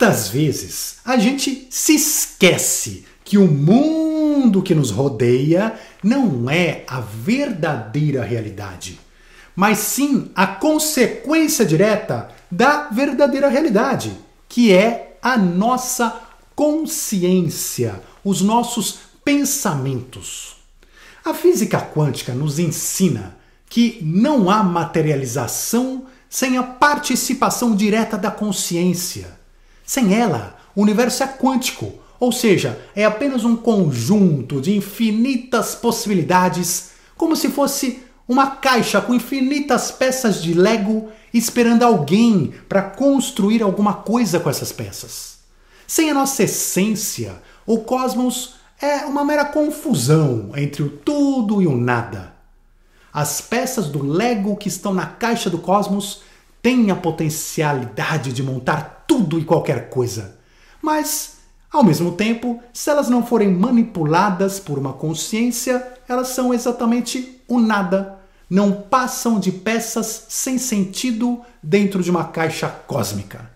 Quantas vezes a gente se esquece que o mundo que nos rodeia não é a verdadeira realidade, mas sim a consequência direta da verdadeira realidade, que é a nossa consciência, os nossos pensamentos. A física quântica nos ensina que não há materialização sem a participação direta da consciência. Sem ela, o universo é quântico, ou seja, é apenas um conjunto de infinitas possibilidades, como se fosse uma caixa com infinitas peças de Lego esperando alguém para construir alguma coisa com essas peças. Sem a nossa essência, o cosmos é uma mera confusão entre o tudo e o nada. As peças do Lego que estão na caixa do cosmos têm a potencialidade de montar tudo e qualquer coisa. Mas, ao mesmo tempo, se elas não forem manipuladas por uma consciência, elas são exatamente o nada. Não passam de peças sem sentido dentro de uma caixa cósmica.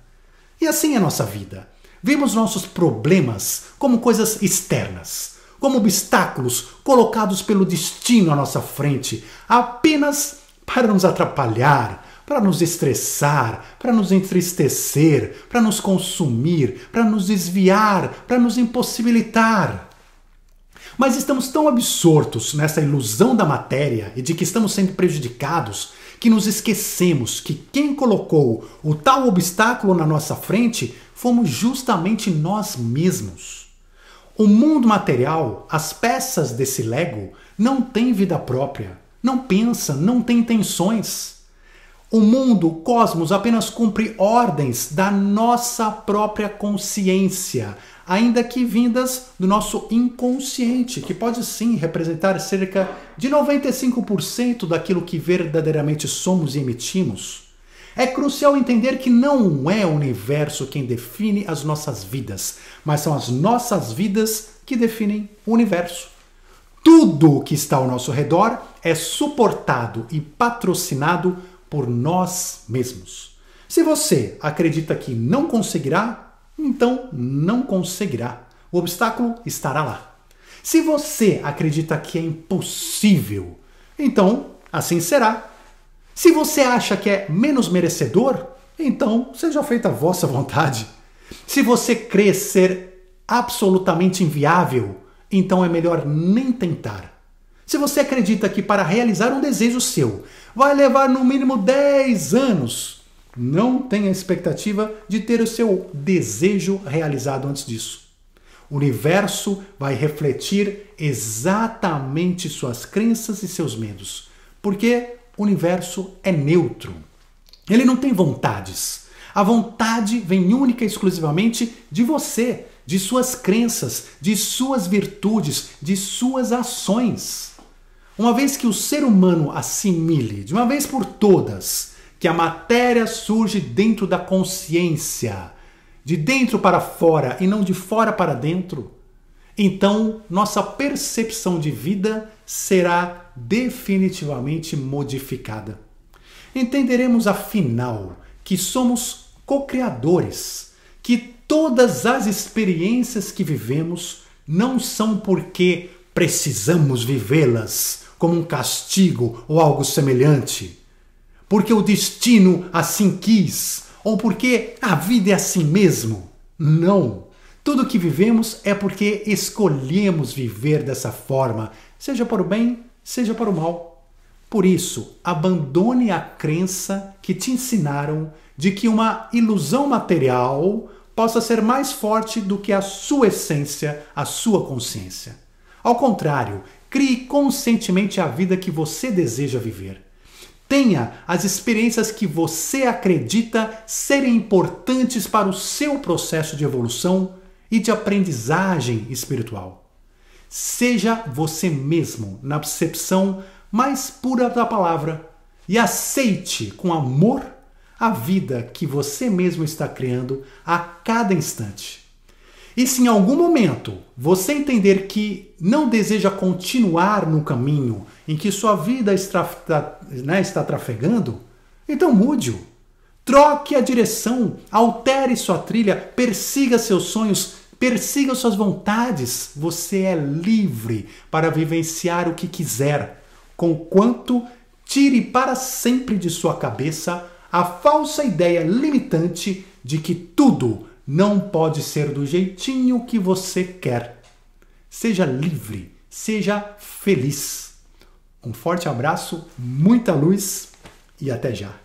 E assim é nossa vida. Vemos nossos problemas como coisas externas, como obstáculos colocados pelo destino à nossa frente, apenas para nos atrapalhar, para nos estressar, para nos entristecer, para nos consumir, para nos desviar, para nos impossibilitar. Mas estamos tão absortos nessa ilusão da matéria e de que estamos sendo prejudicados que nos esquecemos que quem colocou o tal obstáculo na nossa frente fomos justamente nós mesmos. O mundo material, as peças desse Lego, não tem vida própria, não pensa, não tem intenções. O mundo, o cosmos, apenas cumpre ordens da nossa própria consciência, ainda que vindas do nosso inconsciente, que pode sim representar cerca de 95% daquilo que verdadeiramente somos e emitimos. É crucial entender que não é o universo quem define as nossas vidas, mas são as nossas vidas que definem o universo. Tudo o que está ao nosso redor é suportado e patrocinado por nós mesmos. Se você acredita que não conseguirá, então não conseguirá. O obstáculo estará lá. Se você acredita que é impossível, então assim será. Se você acha que é menos merecedor, então seja feita a vossa vontade. Se você crê ser absolutamente inviável, então é melhor nem tentar. Se você acredita que para realizar um desejo seu vai levar no mínimo 10 anos, não tenha expectativa de ter o seu desejo realizado antes disso. O universo vai refletir exatamente suas crenças e seus medos, porque o universo é neutro. Ele não tem vontades. A vontade vem única e exclusivamente de você, de suas crenças, de suas virtudes, de suas ações. Uma vez que o ser humano assimile, de uma vez por todas, que a matéria surge dentro da consciência, de dentro para fora e não de fora para dentro, então nossa percepção de vida será definitivamente modificada. Entenderemos afinal que somos co-criadores, que todas as experiências que vivemos não são porque precisamos vivê-las como um castigo ou algo semelhante, porque o destino assim quis, ou porque a vida é assim mesmo. Não! Tudo que vivemos é porque escolhemos viver dessa forma, seja para o bem, seja para o mal. Por isso, abandone a crença que te ensinaram de que uma ilusão material possa ser mais forte do que a sua essência, a sua consciência. Ao contrário, crie conscientemente a vida que você deseja viver. Tenha as experiências que você acredita serem importantes para o seu processo de evolução e de aprendizagem espiritual. Seja você mesmo na percepção mais pura da palavra e aceite com amor a vida que você mesmo está criando a cada instante. E se em algum momento você entender que não deseja continuar no caminho em que sua vida está, né, está trafegando, então mude-o. Troque a direção, altere sua trilha, persiga seus sonhos, persiga suas vontades. Você é livre para vivenciar o que quiser, conquanto tire para sempre de sua cabeça a falsa ideia limitante de que tudo não pode ser do jeitinho que você quer. Seja livre, seja feliz. Um forte abraço, muita luz e até já!